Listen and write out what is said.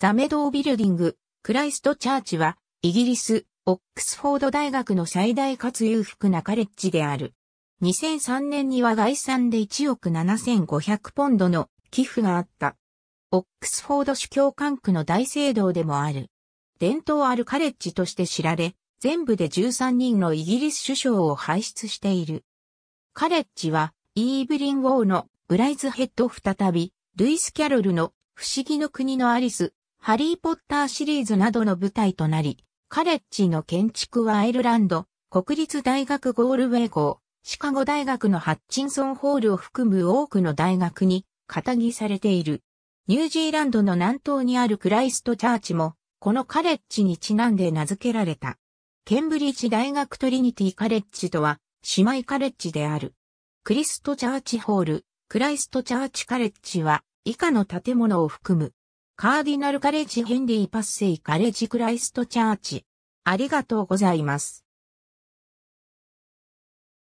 ザメドービルディング、クライストチャーチは、イギリス、オックスフォード大学の最大かつ裕福なカレッジである。2003年には概算で1億7500ポンドの寄付があった。オックスフォード主教管区の大聖堂でもある。伝統あるカレッジとして知られ、全部で13人のイギリス首相を輩出している。カレッジは、イーブリン・ウォーのブライズヘッド再び、ルイス・キャロルの不思議の国のアリスハリーポッターシリーズなどの舞台となり、カレッジの建築はアイルランド、国立大学ゴールウェイ校、シカゴ大学のハッチンソンホールを含む多くの大学に、肩着されている。ニュージーランドの南東にあるクライストチャーチも、このカレッジにちなんで名付けられた。ケンブリッジ大学トリニティカレッジとは、姉妹カレッジである。クリストチャーチホール、クライストチャーチカレッジは、以下の建物を含む。カーディナルカレッジヘンリーパッセイカレッジクライストチャーチ。ありがとうございます。